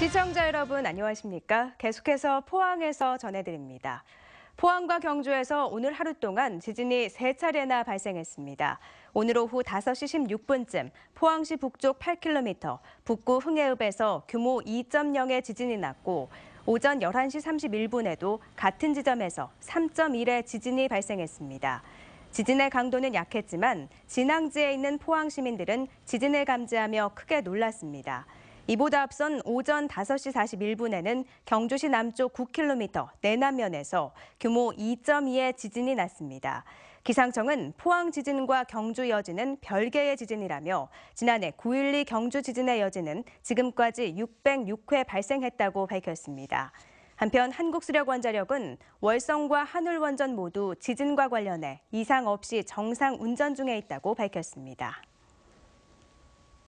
시청자 여러분 안녕하십니까? 계속해서 포항에서 전해드립니다. 포항과 경주에서 오늘 하루 동안 지진이 세차례나 발생했습니다. 오늘 오후 5시 16분쯤 포항시 북쪽 8km 북구 흥해읍에서 규모 2.0의 지진이 났고 오전 11시 31분에도 같은 지점에서 3.1의 지진이 발생했습니다. 지진의 강도는 약했지만 진앙지에 있는 포항 시민들은 지진을 감지하며 크게 놀랐습니다. 이보다 앞선 오전 5시 41분에는 경주시 남쪽 9km 내남면에서 규모 2.2의 지진이 났습니다. 기상청은 포항 지진과 경주 여진은 별개의 지진이라며 지난해 9.12 경주 지진의 여진은 지금까지 606회 발생했다고 밝혔습니다. 한편 한국수력원자력은 월성과 한울원전 모두 지진과 관련해 이상 없이 정상 운전 중에 있다고 밝혔습니다.